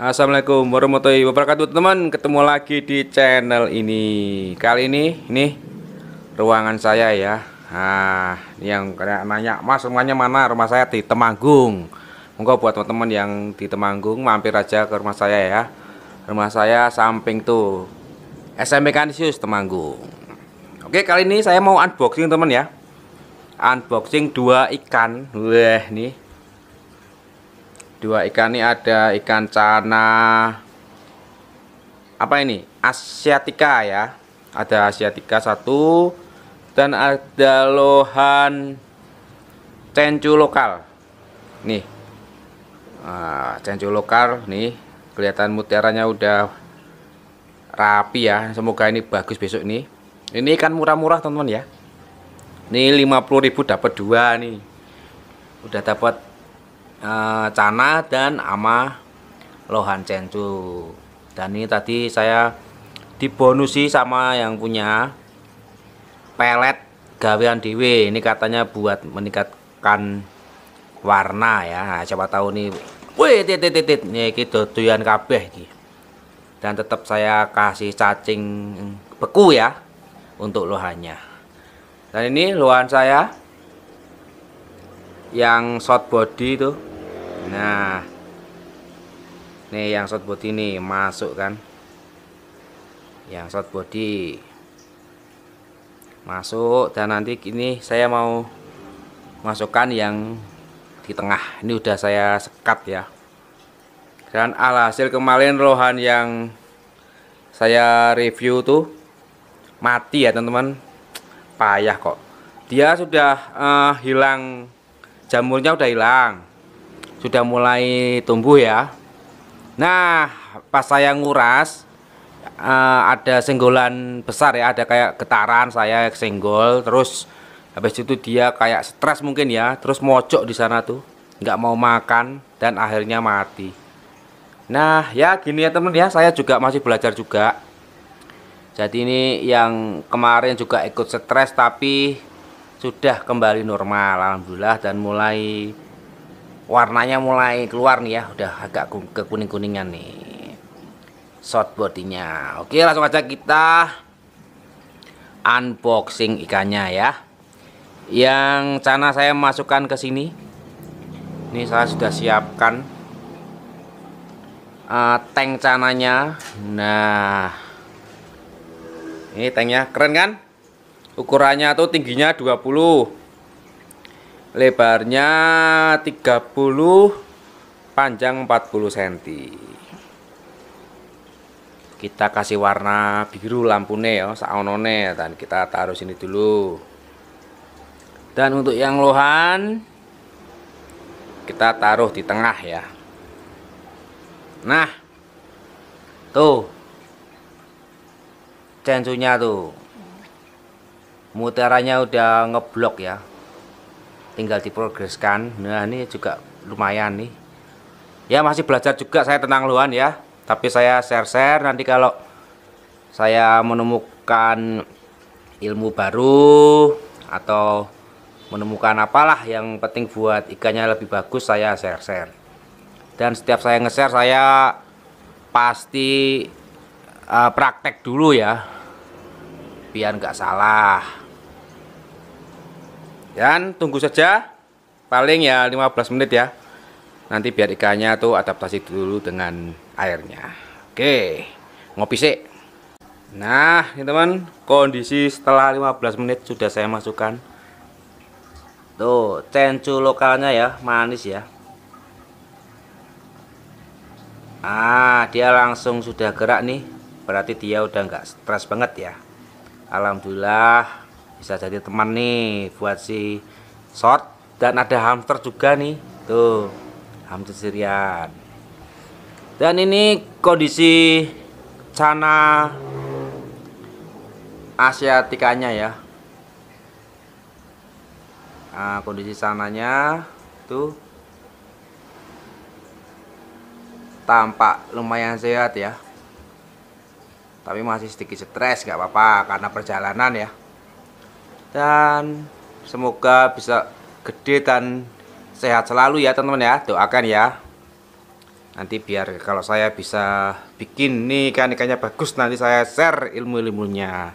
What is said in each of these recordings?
Assalamualaikum warahmatullahi wabarakatuh teman ketemu lagi di channel ini kali ini ini ruangan saya ya nah yang kayak nanya mas rumahnya mana rumah saya di Temanggung monggo buat teman-teman yang di Temanggung mampir aja ke rumah saya ya rumah saya samping tuh SMP Kanisius Temanggung oke kali ini saya mau unboxing teman ya unboxing dua ikan wah nih dua ikan ini ada ikan cana apa ini asiatica ya ada asiatica satu dan ada lohan cencu lokal nih nah, cencu lokal nih kelihatan mutiaranya udah rapi ya semoga ini bagus besok nih ini ikan murah-murah teman-teman ya ini 50.000 dapat dua nih udah dapat e, Cana dan Ama Lohan Cencu dan ini tadi saya dibonusi sama yang punya pelet gawean dewe ini katanya buat meningkatkan warna ya nah, siapa tahu nih wih titit titit nih gitu tuyan kabeh nih. dan tetap saya kasih cacing beku ya untuk lohannya dan ini lohan saya yang short body itu nah ini yang short body ini masuk kan yang short body masuk dan nanti ini saya mau masukkan yang di tengah ini udah saya sekat ya dan alhasil kemarin rohan yang saya review tuh mati ya teman-teman payah kok dia sudah uh, hilang jamurnya udah hilang sudah mulai tumbuh ya nah pas saya nguras uh, ada senggolan besar ya ada kayak getaran saya senggol terus habis itu dia kayak stres mungkin ya terus mojok di sana tuh nggak mau makan dan akhirnya mati nah ya gini ya temen ya saya juga masih belajar juga jadi ini yang kemarin juga ikut stres tapi sudah kembali normal alhamdulillah dan mulai warnanya mulai keluar nih ya udah agak kekuning-kuningan nih short bodinya oke langsung aja kita unboxing ikannya ya yang cana saya masukkan ke sini ini saya sudah siapkan uh, tank cananya nah ini tanknya keren kan ukurannya tuh tingginya 20 lebarnya 30 panjang 40 cm kita kasih warna biru lampunya ya saonone dan kita taruh sini dulu dan untuk yang lohan kita taruh di tengah ya nah tuh cencunya tuh muteranya udah ngeblok ya tinggal diprogreskan nah ini juga lumayan nih ya masih belajar juga saya tentang Luan ya tapi saya share-share nanti kalau saya menemukan ilmu baru atau menemukan apalah yang penting buat ikannya lebih bagus saya share-share dan setiap saya nge-share saya pasti uh, praktek dulu ya biar nggak salah dan tunggu saja paling ya 15 menit ya nanti biar ikannya tuh adaptasi dulu dengan airnya oke ngopi sih nah teman kondisi setelah 15 menit sudah saya masukkan tuh cencu lokalnya ya manis ya ah dia langsung sudah gerak nih berarti dia udah nggak stres banget ya Alhamdulillah bisa jadi teman nih buat si short dan ada hamster juga nih tuh hamster sirian dan ini kondisi cana asiatikanya ya nah, kondisi sananya tuh tampak lumayan sehat ya tapi masih sedikit stres gak apa-apa karena perjalanan ya dan semoga bisa gede dan sehat selalu ya teman-teman ya doakan ya nanti biar kalau saya bisa bikin nih ikan ikannya bagus nanti saya share ilmu ilmunya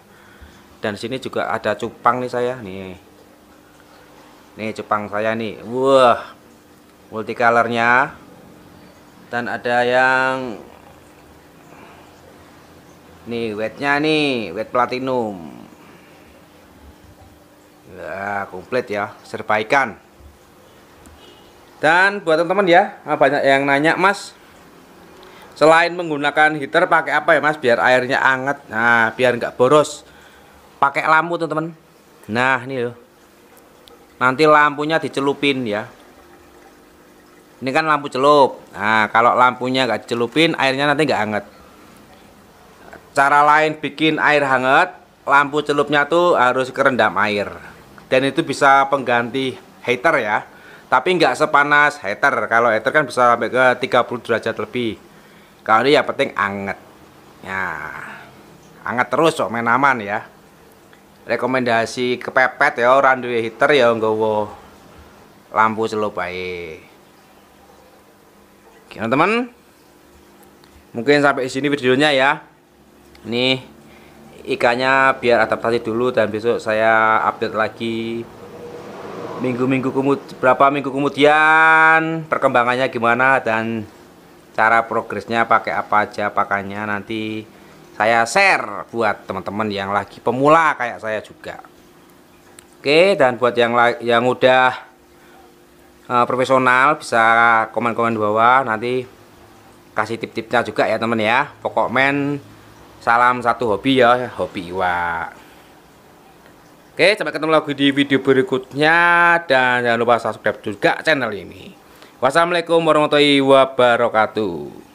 dan sini juga ada cupang nih saya nih nih cupang saya nih wah multicolornya dan ada yang nih wetnya nih wet platinum nah, komplit ya serbaikan dan buat teman-teman ya ah, banyak yang nanya mas selain menggunakan heater pakai apa ya mas biar airnya anget nah biar nggak boros pakai lampu teman-teman nah ini loh nanti lampunya dicelupin ya ini kan lampu celup nah kalau lampunya nggak dicelupin airnya nanti nggak anget cara lain bikin air hangat lampu celupnya tuh harus kerendam air dan itu bisa pengganti heater ya tapi nggak sepanas heater kalau heater kan bisa sampai ke 30 derajat lebih kalau ini ya penting anget ya anget terus kok main aman ya rekomendasi kepepet ya orang duit heater ya nggawa lampu selalu baik teman-teman mungkin sampai sini videonya ya nih ikannya biar adaptasi dulu dan besok saya update lagi minggu-minggu kemud berapa minggu kemudian perkembangannya gimana dan cara progresnya pakai apa aja pakannya nanti saya share buat teman-teman yang lagi pemula kayak saya juga oke dan buat yang yang udah uh, profesional bisa komen-komen di bawah nanti kasih tip-tipnya juga ya teman ya pokok men Salam satu hobi ya, hobi iwa. Oke, sampai ketemu lagi di video berikutnya dan jangan lupa subscribe juga channel ini. Wassalamualaikum warahmatullahi wabarakatuh.